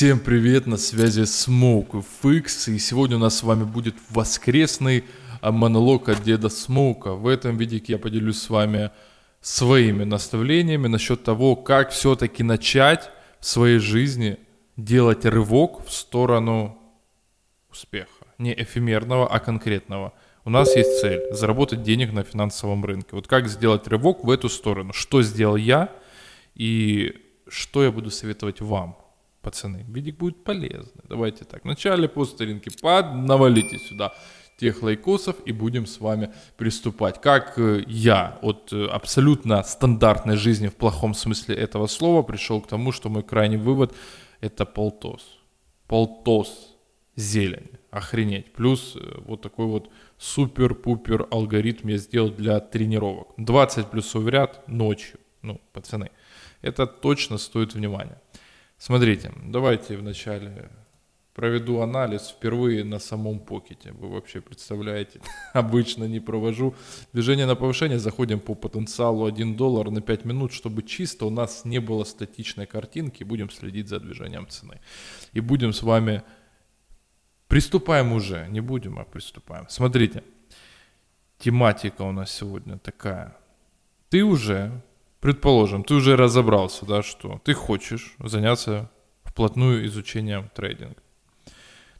Всем привет, на связи Smoke FX, и сегодня у нас с вами будет воскресный а, монолог от деда Смоука. В этом видике я поделюсь с вами своими наставлениями насчет того, как все-таки начать в своей жизни делать рывок в сторону успеха. Не эфемерного, а конкретного. У нас есть цель – заработать денег на финансовом рынке. Вот как сделать рывок в эту сторону? Что сделал я и что я буду советовать вам? пацаны, видик будет полезный. Давайте так, в начале по старинке под, навалите сюда тех лайкосов и будем с вами приступать. Как э, я от э, абсолютно стандартной жизни в плохом смысле этого слова пришел к тому, что мой крайний вывод это полтос. Полтос зелень. Охренеть. Плюс э, вот такой вот супер-пупер алгоритм я сделал для тренировок. 20 плюсов в ряд ночью. Ну, пацаны, это точно стоит внимания. Смотрите, давайте вначале проведу анализ впервые на самом покете. Вы вообще представляете, обычно не провожу. Движение на повышение, заходим по потенциалу 1 доллар на 5 минут, чтобы чисто у нас не было статичной картинки. Будем следить за движением цены. И будем с вами... Приступаем уже, не будем, а приступаем. Смотрите, тематика у нас сегодня такая. Ты уже Предположим, ты уже разобрался, да, что ты хочешь заняться вплотную изучением трейдинга.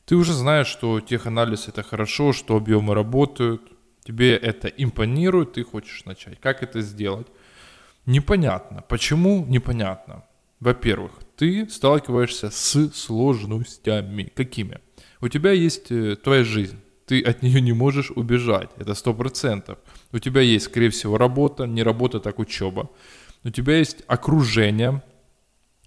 Ты уже знаешь, что теханализ это хорошо, что объемы работают, тебе это импонирует, ты хочешь начать. Как это сделать? Непонятно. Почему? Непонятно. Во-первых, ты сталкиваешься с сложностями. Какими? У тебя есть э, твоя жизнь, ты от нее не можешь убежать, это сто процентов. У тебя есть, скорее всего, работа, не работа, так учеба. У тебя есть окружение,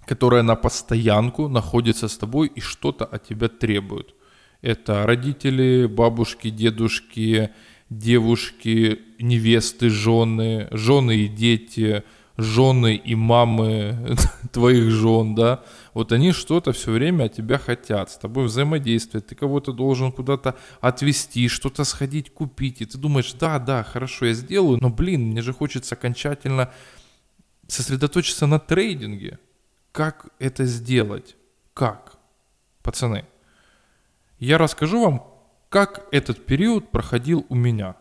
которое на постоянку находится с тобой и что-то от тебя требует. Это родители, бабушки, дедушки, девушки, невесты, жены, жены и дети – жены и мамы твоих жен, да, вот они что-то все время от тебя хотят, с тобой взаимодействовать, ты кого-то должен куда-то отвезти, что-то сходить купить, и ты думаешь, да, да, хорошо, я сделаю, но, блин, мне же хочется окончательно сосредоточиться на трейдинге. Как это сделать? Как? Пацаны, я расскажу вам, как этот период проходил у меня.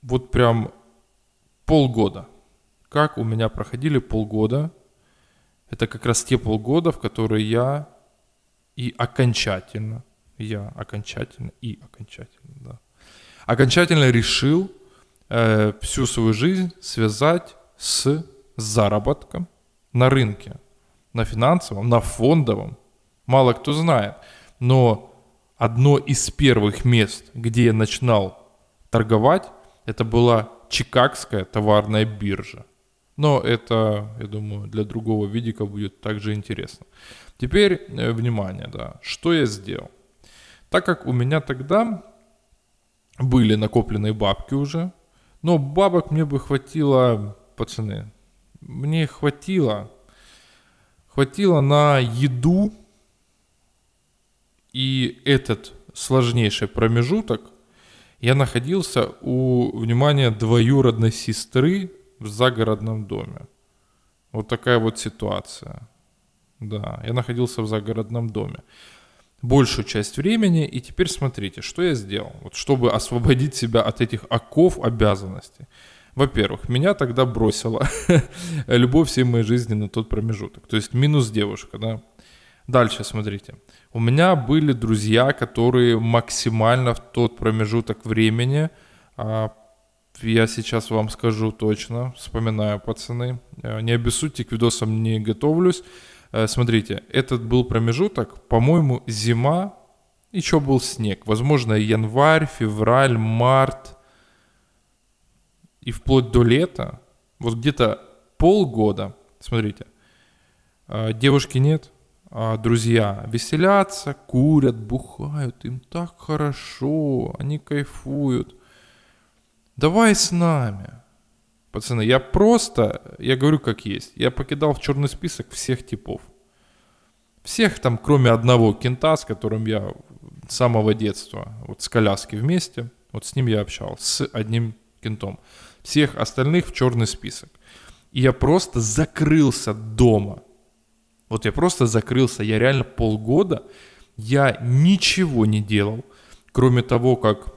Вот прям полгода – как у меня проходили полгода. Это как раз те полгода, в которые я и окончательно, я окончательно и окончательно, да, окончательно решил э, всю свою жизнь связать с заработком на рынке, на финансовом, на фондовом. Мало кто знает, но одно из первых мест, где я начинал торговать, это была Чикагская товарная биржа. Но это, я думаю, для другого видика будет также интересно. Теперь, э, внимание, да, что я сделал? Так как у меня тогда были накопленные бабки уже, но бабок мне бы хватило, пацаны, мне хватило, хватило на еду и этот сложнейший промежуток я находился у, внимания двоюродной сестры в загородном доме. Вот такая вот ситуация. Да, я находился в загородном доме большую часть времени. И теперь смотрите, что я сделал, вот чтобы освободить себя от этих оков обязанностей. Во-первых, меня тогда бросила любовь всей моей жизни на тот промежуток. То есть минус девушка, да. Дальше, смотрите. У меня были друзья, которые максимально в тот промежуток времени а, я сейчас вам скажу точно, вспоминаю, пацаны. Э, не обессудьте, к видосам не готовлюсь. Э, смотрите, этот был промежуток, по-моему, зима, еще был снег. Возможно, январь, февраль, март и вплоть до лета. Вот где-то полгода, смотрите, э, девушки нет, а друзья веселятся, курят, бухают, им так хорошо, они кайфуют давай с нами. Пацаны, я просто, я говорю как есть, я покидал в черный список всех типов. Всех там, кроме одного кента, с которым я с самого детства, вот с коляски вместе, вот с ним я общался, с одним кентом. Всех остальных в черный список. И я просто закрылся дома. Вот я просто закрылся, я реально полгода, я ничего не делал, кроме того, как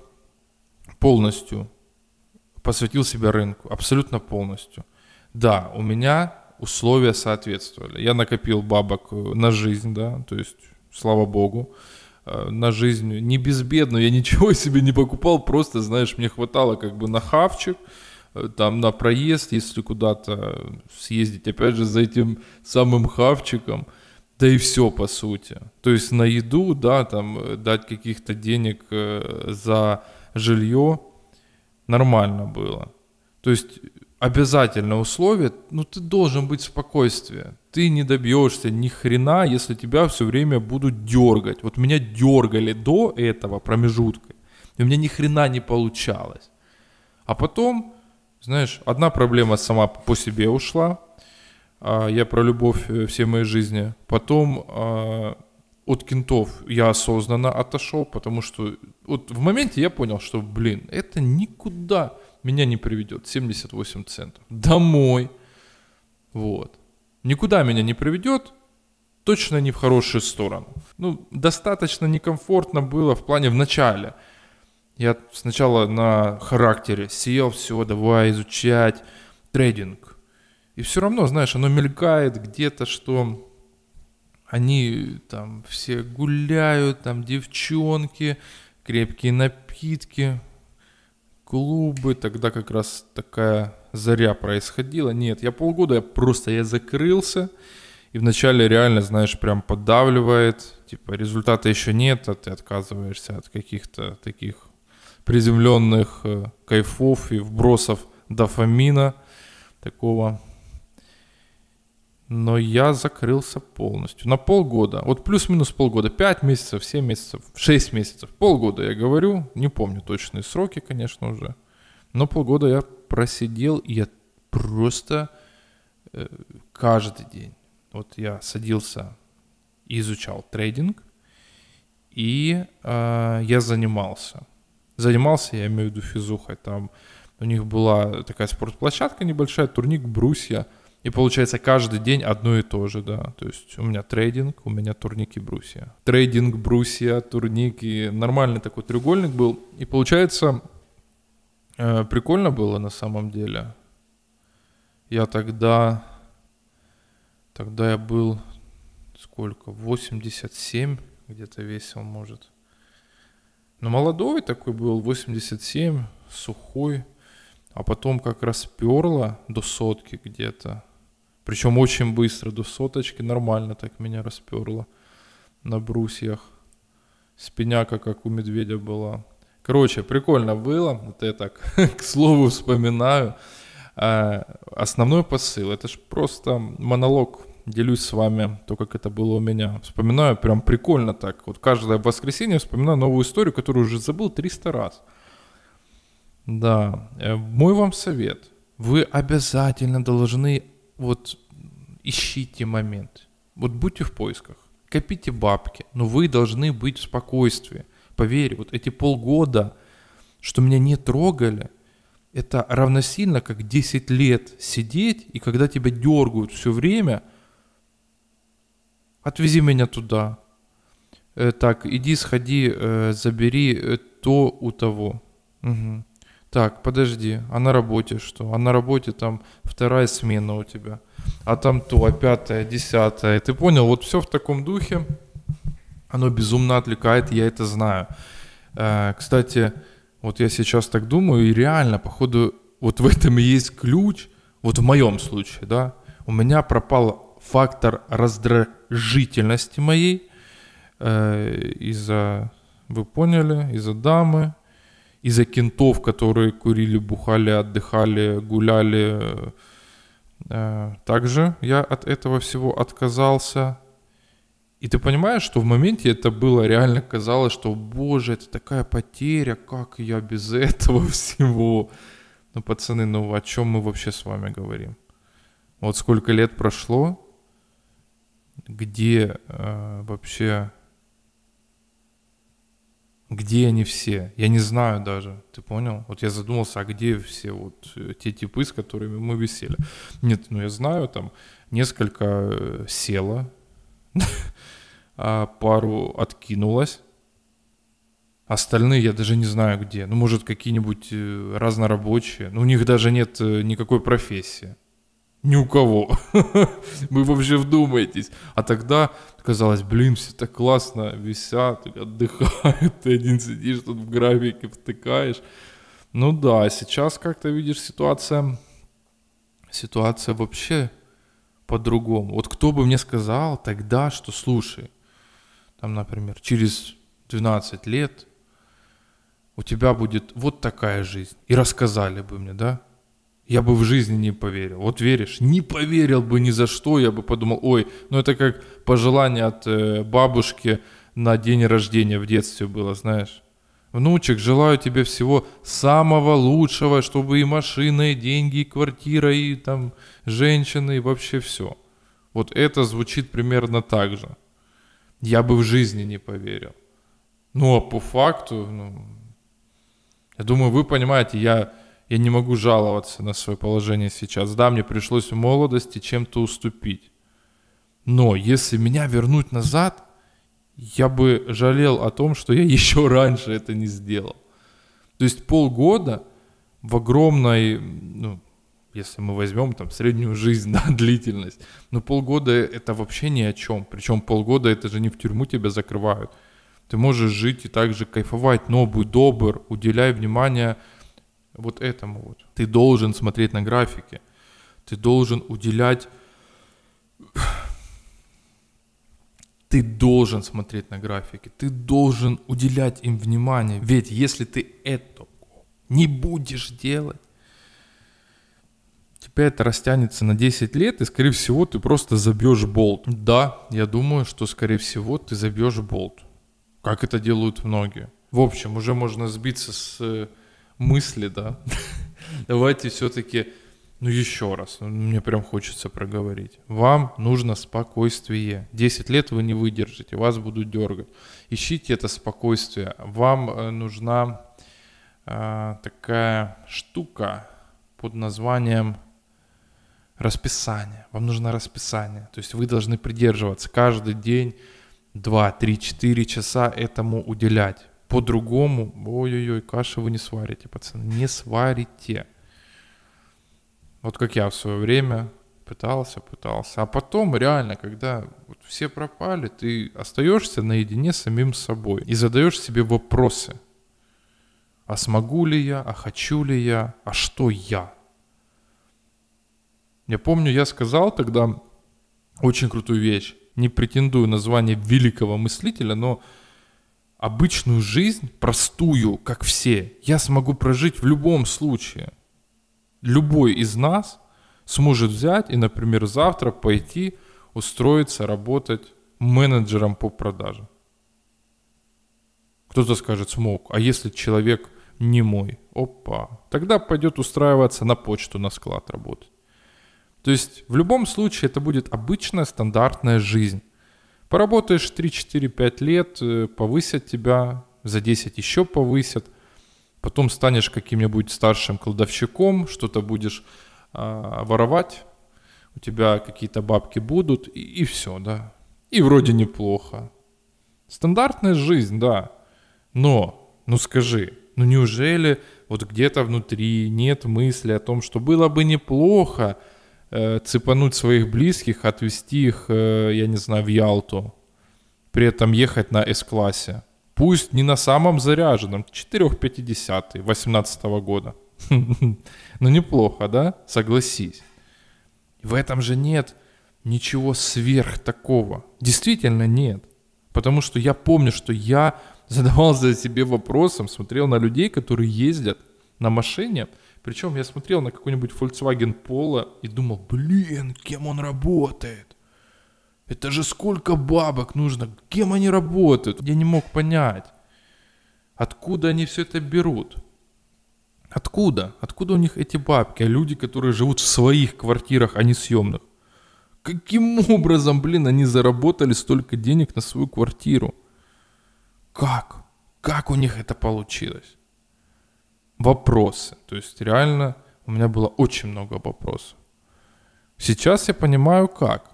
полностью посвятил себя рынку абсолютно полностью. Да, у меня условия соответствовали. Я накопил бабок э, на жизнь, да, то есть, слава богу, э, на жизнь не безбедно, я ничего себе не покупал, просто, знаешь, мне хватало как бы на хавчик, э, там на проезд, если куда-то съездить, опять же, за этим самым хавчиком, да и все по сути. То есть на еду, да, там дать каких-то денег за жилье, нормально было. То есть обязательно условие, ну ты должен быть в спокойствии. Ты не добьешься ни хрена, если тебя все время будут дергать. Вот меня дергали до этого промежутка, и у меня ни хрена не получалось. А потом, знаешь, одна проблема сама по себе ушла. А, я про любовь э, всей моей жизни. Потом а, от кентов я осознанно отошел, потому что вот в моменте я понял, что, блин, это никуда меня не приведет. 78 центов. Домой. Вот. Никуда меня не приведет, точно не в хорошую сторону. Ну, достаточно некомфортно было в плане в начале. Я сначала на характере сел, все, давай изучать трейдинг. И все равно, знаешь, оно мелькает где-то, что они там все гуляют, там девчонки, крепкие напитки, клубы. Тогда как раз такая заря происходила. Нет, я полгода, я просто, я закрылся. И вначале реально, знаешь, прям поддавливает. Типа результата еще нет, а ты отказываешься от каких-то таких приземленных э, кайфов и вбросов дофамина такого но я закрылся полностью. На полгода. Вот плюс-минус полгода. 5 месяцев, 7 месяцев, 6 месяцев. Полгода я говорю. Не помню точные сроки, конечно, уже. Но полгода я просидел, и я просто э, каждый день. Вот я садился и изучал трейдинг, и э, я занимался. Занимался, я имею в виду физухой. Там у них была такая спортплощадка небольшая, турник, брусья – и получается каждый день одно и то же, да. То есть у меня трейдинг, у меня турники брусья. Трейдинг, брусья, турники. Нормальный такой треугольник был. И получается, э, прикольно было на самом деле. Я тогда... Тогда я был... Сколько? 87 где-то весил, может. Но ну, молодой такой был, 87, сухой. А потом как расперло до сотки где-то. Причем очень быстро, до соточки нормально так меня расперло на брусьях. Спиняка, как у медведя была. Короче, прикольно было. Вот я так, к слову, вспоминаю. А, основной посыл, это же просто монолог делюсь с вами то, как это было у меня. Вспоминаю прям прикольно так. Вот каждое воскресенье вспоминаю новую историю, которую уже забыл 300 раз. Да, э, мой вам совет. Вы обязательно должны вот ищите момент. Вот будьте в поисках, копите бабки, но вы должны быть в спокойствии. Поверь, вот эти полгода, что меня не трогали, это равносильно как 10 лет сидеть, и когда тебя дергают все время, отвези меня туда. Э, так, иди, сходи, э, забери э, то у того. Угу. Так, подожди, а на работе что? А на работе там вторая смена у тебя, а там то, а пятая, десятая. Ты понял, вот все в таком духе, оно безумно отвлекает, я это знаю. Э, кстати, вот я сейчас так думаю, и реально, походу, вот в этом и есть ключ, вот в моем случае, да, у меня пропал фактор раздражительности моей э, из-за, вы поняли, из-за дамы, из-за кентов, которые курили, бухали, отдыхали, гуляли. Э, также я от этого всего отказался. И ты понимаешь, что в моменте это было реально казалось, что, боже, это такая потеря, как я без этого всего. Ну, пацаны, ну о чем мы вообще с вами говорим? Вот сколько лет прошло, где э, вообще где они все? Я не знаю даже, ты понял? Вот я задумался, а где все вот э, те типы, с которыми мы висели? Нет, ну я знаю, там несколько э, село, а, пару откинулось, Остальные я даже не знаю где. Ну, может, какие-нибудь э, разнорабочие. Ну, у них даже нет никакой профессии ни у кого. Вы вообще вдумаетесь. А тогда казалось, блин, все так классно висят, отдыхают, ты один сидишь тут в графике, втыкаешь. Ну да, сейчас как-то видишь ситуация, ситуация вообще по-другому. Вот кто бы мне сказал тогда, что слушай, там, например, через 12 лет у тебя будет вот такая жизнь. И рассказали бы мне, да? я бы в жизни не поверил. Вот веришь? Не поверил бы ни за что, я бы подумал, ой, ну это как пожелание от э, бабушки на день рождения в детстве было, знаешь. Внучек, желаю тебе всего самого лучшего, чтобы и машина, и деньги, и квартира, и там женщины, и вообще все. Вот это звучит примерно так же. Я бы в жизни не поверил. Ну а по факту, ну, я думаю, вы понимаете, я я не могу жаловаться на свое положение сейчас. Да, мне пришлось в молодости чем-то уступить. Но если меня вернуть назад, я бы жалел о том, что я еще раньше это не сделал. То есть полгода в огромной, ну, если мы возьмем там среднюю жизнь, да, длительность, но полгода это вообще ни о чем. Причем полгода это же не в тюрьму тебя закрывают. Ты можешь жить и также кайфовать, но будь добр, уделяй внимание вот этому вот. Ты должен смотреть на графики, ты должен уделять... Ты должен смотреть на графики, ты должен уделять им внимание. Ведь если ты это не будешь делать, тебя это растянется на 10 лет, и, скорее всего, ты просто забьешь болт. Да, я думаю, что, скорее всего, ты забьешь болт. Как это делают многие. В общем, уже можно сбиться с э, мысли, да, давайте все-таки, ну еще раз, ну, мне прям хочется проговорить. Вам нужно спокойствие. 10 лет вы не выдержите, вас будут дергать. Ищите это спокойствие. Вам э, нужна э, такая штука под названием расписание. Вам нужно расписание. То есть вы должны придерживаться каждый день 2, 3, 4 часа этому уделять по-другому, ой-ой-ой, каши вы не сварите, пацаны, не сварите. Вот как я в свое время пытался, пытался. А потом реально, когда вот все пропали, ты остаешься наедине с самим собой и задаешь себе вопросы. А смогу ли я, а хочу ли я, а что я? Я помню, я сказал тогда очень крутую вещь. Не претендую на звание великого мыслителя, но обычную жизнь, простую, как все, я смогу прожить в любом случае. Любой из нас сможет взять и, например, завтра пойти устроиться работать менеджером по продажам. Кто-то скажет, смог, а если человек не мой, опа, тогда пойдет устраиваться на почту, на склад работать. То есть в любом случае это будет обычная стандартная жизнь. Поработаешь 3-4-5 лет, э, повысят тебя, за 10 еще повысят, потом станешь каким-нибудь старшим кладовщиком, что-то будешь а, воровать, у тебя какие-то бабки будут, и, и все, да. И вроде неплохо. Стандартная жизнь, да. Но, ну скажи, ну неужели вот где-то внутри нет мысли о том, что было бы неплохо, э, цепануть своих близких, отвезти их, э, я не знаю, в Ялту, при этом ехать на С-классе. Пусть не на самом заряженном, 4,50 18 года. но ну, неплохо, да? Согласись. В этом же нет ничего сверх такого. Действительно нет. Потому что я помню, что я задавался себе вопросом, смотрел на людей, которые ездят на машине – причем я смотрел на какой-нибудь Volkswagen Polo и думал, блин, кем он работает? Это же сколько бабок нужно, кем они работают? Я не мог понять, откуда они все это берут. Откуда? Откуда у них эти бабки? А люди, которые живут в своих квартирах, а не съемных. Каким образом, блин, они заработали столько денег на свою квартиру? Как? Как у них это получилось? вопросы. То есть реально у меня было очень много вопросов. Сейчас я понимаю как.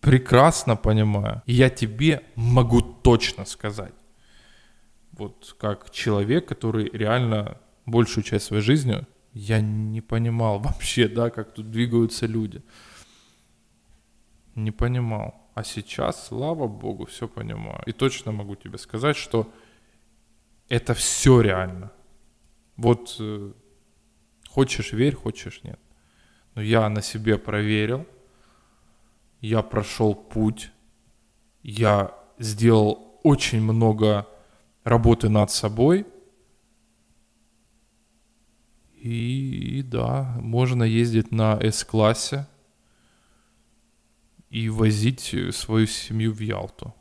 Прекрасно понимаю. И я тебе могу точно сказать. Вот как человек, который реально большую часть своей жизни я не понимал вообще, да, как тут двигаются люди. Не понимал. А сейчас, слава богу, все понимаю. И точно могу тебе сказать, что это все реально. Вот э, хочешь верь, хочешь нет. Но я на себе проверил, я прошел путь, я сделал очень много работы над собой. И, и да, можно ездить на С-классе и возить свою семью в Ялту.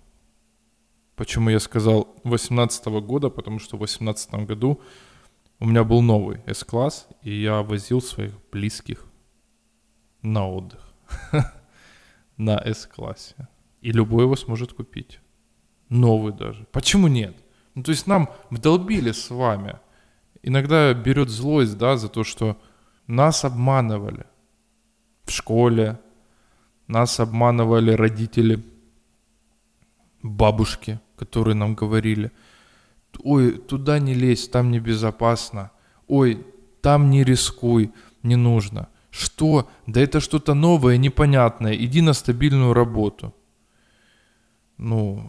Почему я сказал 18 года? Потому что в 18 году у меня был новый S-класс, и я возил своих близких на отдых на S-классе. И любой его сможет купить. Новый даже. Почему нет? Ну, то есть нам вдолбили с вами. Иногда берет злость, да, за то, что нас обманывали в школе, нас обманывали родители, бабушки, которые нам говорили – ой, туда не лезь, там небезопасно, ой, там не рискуй, не нужно. Что? Да это что-то новое, непонятное, иди на стабильную работу. Ну,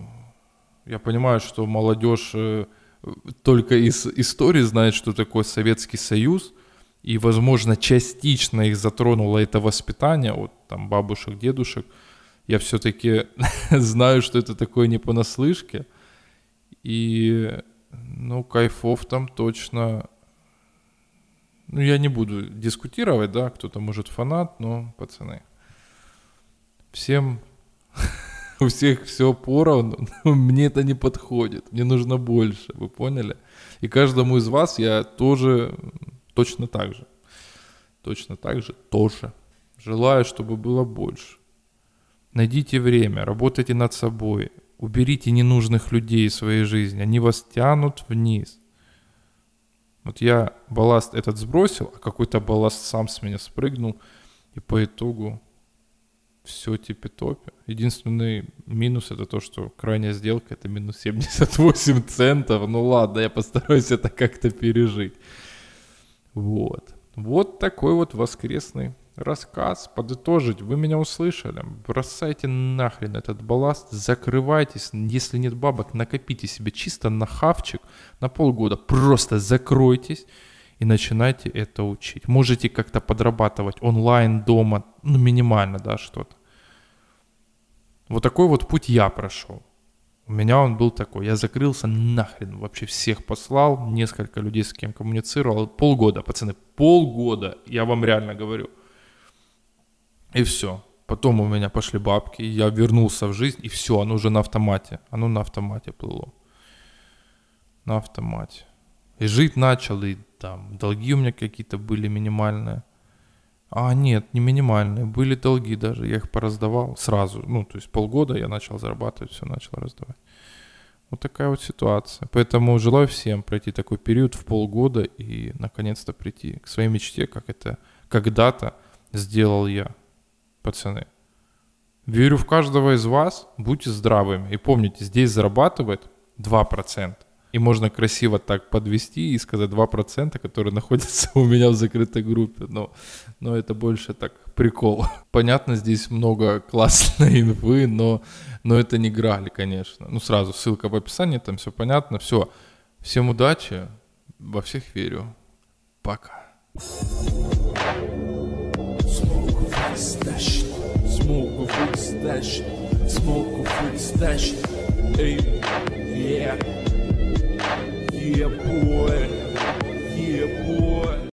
я понимаю, что молодежь э, только из истории знает, что такое Советский Союз, и, возможно, частично их затронуло это воспитание, вот там бабушек, дедушек, я все-таки знаю, что это такое не понаслышке, и ну, кайфов там точно... Ну, я не буду дискутировать, да, кто-то может фанат, но, пацаны, всем у всех все поровну, мне это не подходит, мне нужно больше, вы поняли? И каждому из вас я тоже точно так же, точно так же, тоже. Желаю, чтобы было больше. Найдите время, работайте над собой, Уберите ненужных людей из своей жизни, они вас тянут вниз. Вот я балласт этот сбросил, а какой-то балласт сам с меня спрыгнул, и по итогу все типа топе. Единственный минус это то, что крайняя сделка это минус 78 центов. Ну ладно, я постараюсь это как-то пережить. Вот. Вот такой вот воскресный рассказ, подытожить. Вы меня услышали. Бросайте нахрен этот балласт, закрывайтесь. Если нет бабок, накопите себе чисто на хавчик на полгода. Просто закройтесь и начинайте это учить. Можете как-то подрабатывать онлайн дома, ну минимально, да, что-то. Вот такой вот путь я прошел. У меня он был такой. Я закрылся нахрен, вообще всех послал, несколько людей с кем коммуницировал. Полгода, пацаны, полгода, я вам реально говорю – и все. Потом у меня пошли бабки, я вернулся в жизнь, и все, оно уже на автомате. Оно на автомате плыло. На автомате. И жить начал, и там долги у меня какие-то были минимальные. А, нет, не минимальные, были долги даже, я их пораздавал сразу. Ну, то есть полгода я начал зарабатывать, все начал раздавать. Вот такая вот ситуация. Поэтому желаю всем пройти такой период в полгода и наконец-то прийти к своей мечте, как это когда-то сделал я пацаны. Верю в каждого из вас, будьте здравыми. И помните, здесь зарабатывает 2%. И можно красиво так подвести и сказать 2%, которые находятся у меня в закрытой группе. Но, но это больше так прикол. Понятно, здесь много классной инфы, но, но это не грали, конечно. Ну, сразу ссылка в описании, там все понятно. Все, всем удачи, во всех верю. Пока. thank you weed stashed. Smoke a weed stashed. Smoke a weed stashed. Hey, yeah. Yeah, boy.